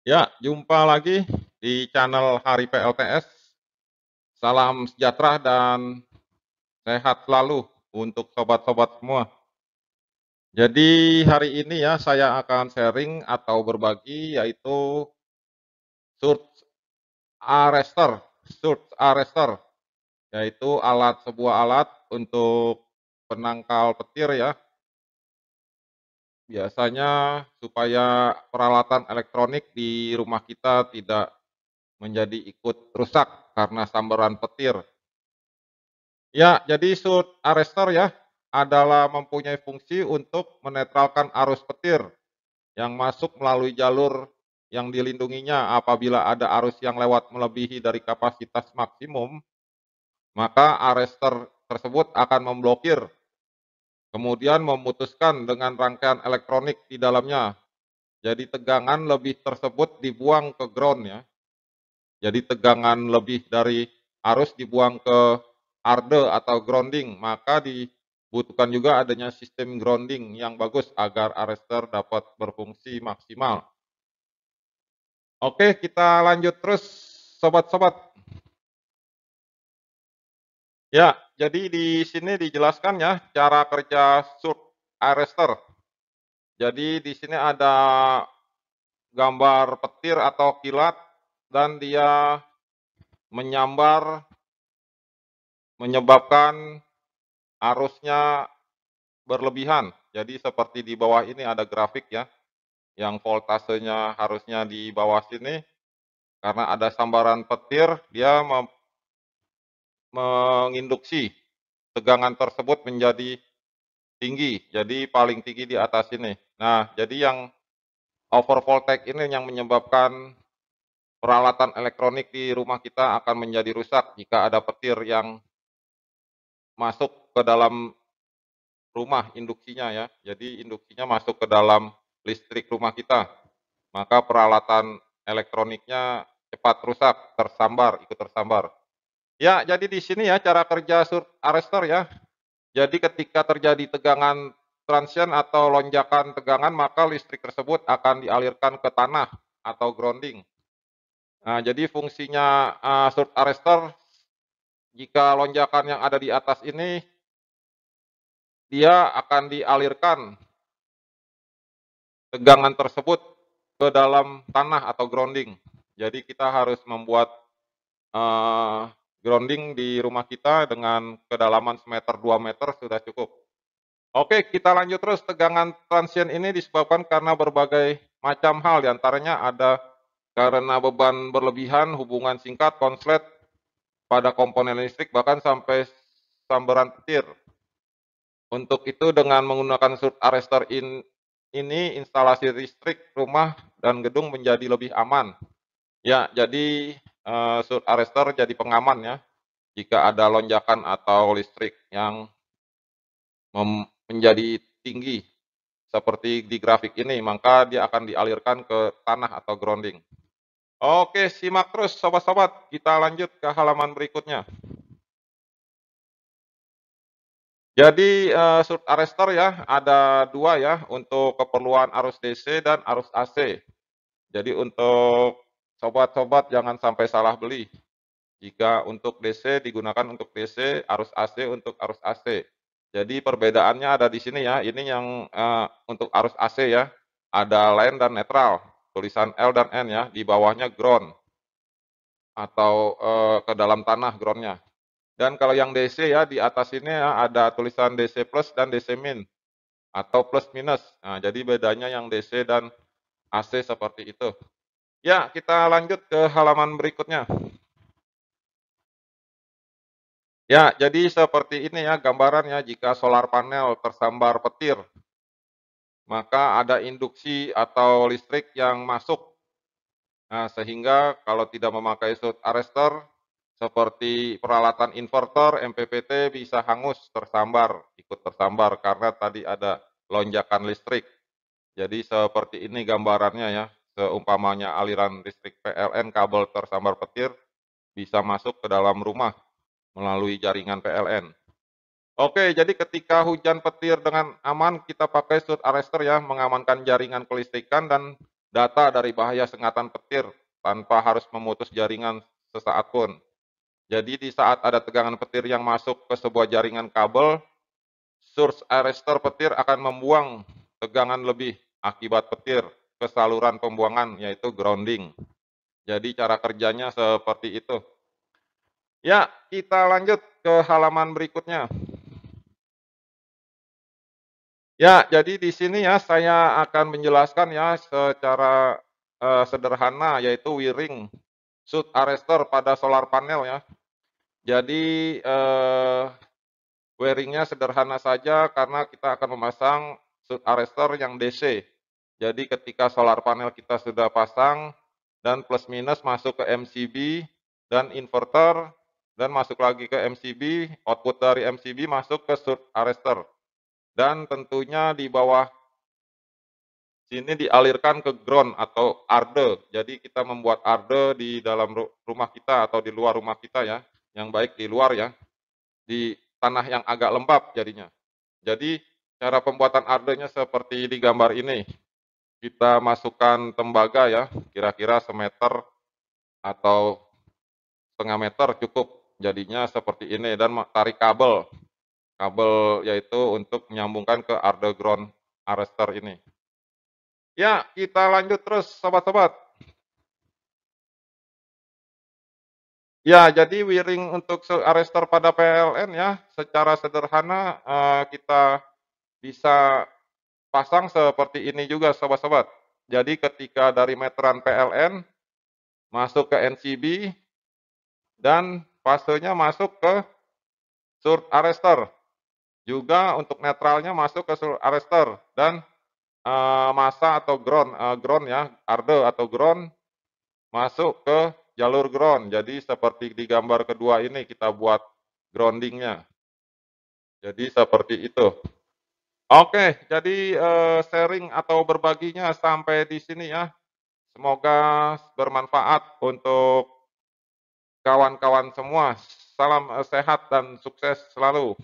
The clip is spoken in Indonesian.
Ya, jumpa lagi di channel Hari PLTS. Salam sejahtera dan sehat selalu untuk sobat-sobat semua. Jadi hari ini ya saya akan sharing atau berbagi yaitu search arrester, search arrester yaitu alat sebuah alat untuk penangkal petir ya biasanya supaya peralatan elektronik di rumah kita tidak menjadi ikut rusak karena sambaran petir. Ya, jadi arrester arrestor ya adalah mempunyai fungsi untuk menetralkan arus petir yang masuk melalui jalur yang dilindunginya apabila ada arus yang lewat melebihi dari kapasitas maksimum, maka arrestor tersebut akan memblokir Kemudian memutuskan dengan rangkaian elektronik di dalamnya. Jadi tegangan lebih tersebut dibuang ke ground ya. Jadi tegangan lebih dari arus dibuang ke arde atau grounding, maka dibutuhkan juga adanya sistem grounding yang bagus agar arrester dapat berfungsi maksimal. Oke, kita lanjut terus sobat-sobat. Ya, jadi di sini dijelaskan ya cara kerja sub arrester. Jadi di sini ada gambar petir atau kilat dan dia menyambar menyebabkan arusnya berlebihan. Jadi seperti di bawah ini ada grafik ya yang voltasenya harusnya di bawah sini karena ada sambaran petir dia menginduksi tegangan tersebut menjadi tinggi, jadi paling tinggi di atas ini. Nah, jadi yang overvoltage ini yang menyebabkan peralatan elektronik di rumah kita akan menjadi rusak jika ada petir yang masuk ke dalam rumah induksinya ya. Jadi induksinya masuk ke dalam listrik rumah kita. Maka peralatan elektroniknya cepat rusak, tersambar, ikut tersambar. Ya, jadi di sini ya cara kerja arrestor ya. Jadi ketika terjadi tegangan transient atau lonjakan tegangan, maka listrik tersebut akan dialirkan ke tanah atau grounding. Nah, jadi fungsinya uh, ah, short arrestor, jika lonjakan yang ada di atas ini, dia akan dialirkan tegangan tersebut ke dalam tanah atau grounding. Jadi kita harus membuat uh, grounding di rumah kita dengan kedalaman semeter 2 meter sudah cukup. Oke, kita lanjut terus. Tegangan transient ini disebabkan karena berbagai macam hal, Di antaranya ada karena beban berlebihan, hubungan singkat, konslet pada komponen listrik, bahkan sampai sambaran petir. Untuk itu dengan menggunakan surge arrestor in, ini instalasi listrik rumah dan gedung menjadi lebih aman. Ya, jadi uh, eh, sur arrestor jadi pengaman ya jika ada lonjakan atau listrik yang menjadi tinggi seperti di grafik ini, maka dia akan dialirkan ke tanah atau grounding. Oke, simak terus sobat-sobat. Kita lanjut ke halaman berikutnya. Jadi uh, eh, surut arrestor ya, ada dua ya untuk keperluan arus DC dan arus AC. Jadi untuk Sobat-sobat jangan sampai salah beli. Jika untuk DC digunakan untuk DC, arus AC untuk arus AC. Jadi perbedaannya ada di sini ya. Ini yang uh, untuk arus AC ya. Ada line dan netral. Tulisan L dan N ya. Di bawahnya ground. Atau uh, ke dalam tanah groundnya. Dan kalau yang DC ya di atas ini ya, ada tulisan DC plus dan DC min. Atau plus minus. Nah, jadi bedanya yang DC dan AC seperti itu. Ya, kita lanjut ke halaman berikutnya. Ya, jadi seperti ini ya gambarannya jika solar panel tersambar petir, maka ada induksi atau listrik yang masuk. Nah, sehingga kalau tidak memakai sud arrestor, seperti peralatan inverter, MPPT bisa hangus tersambar, ikut tersambar karena tadi ada lonjakan listrik. Jadi seperti ini gambarannya ya, seumpamanya aliran listrik PLN kabel tersambar petir bisa masuk ke dalam rumah melalui jaringan PLN. Oke, jadi ketika hujan petir dengan aman kita pakai shoot arrester ya, mengamankan jaringan kelistrikan dan data dari bahaya sengatan petir tanpa harus memutus jaringan sesaat pun. Jadi di saat ada tegangan petir yang masuk ke sebuah jaringan kabel, source arrester petir akan membuang tegangan lebih akibat petir ke saluran pembuangan yaitu grounding. Jadi cara kerjanya seperti itu. Ya, kita lanjut ke halaman berikutnya. Ya, jadi di sini ya saya akan menjelaskan ya secara uh, sederhana yaitu wiring shoot arrester pada solar panel ya. Jadi uh, wiringnya sederhana saja karena kita akan memasang shoot arrester yang DC jadi ketika solar panel kita sudah pasang dan plus minus masuk ke MCB dan inverter dan masuk lagi ke MCB, output dari MCB masuk ke surge arrester. Dan tentunya di bawah sini dialirkan ke ground atau arde. Jadi kita membuat arde di dalam rumah kita atau di luar rumah kita ya. Yang baik di luar ya. Di tanah yang agak lembab jadinya. Jadi cara pembuatan ardenya seperti di gambar ini kita masukkan tembaga ya, kira-kira semeter atau setengah meter cukup. Jadinya seperti ini dan tarik kabel. Kabel yaitu untuk menyambungkan ke arde ground arrester ini. Ya, kita lanjut terus sobat-sobat. Ya, jadi wiring untuk arrester pada PLN ya, secara sederhana eh, kita bisa pasang seperti ini juga sobat-sobat. Jadi ketika dari meteran PLN masuk ke NCB dan fasenya masuk ke short arrestor. Juga untuk netralnya masuk ke short arrestor dan e, masa atau ground e, ground ya, arde atau ground masuk ke jalur ground. Jadi seperti di gambar kedua ini kita buat groundingnya. Jadi seperti itu. Oke, jadi uh, sharing atau berbaginya sampai di sini ya. Semoga bermanfaat untuk kawan-kawan semua. Salam eh, sehat dan sukses selalu.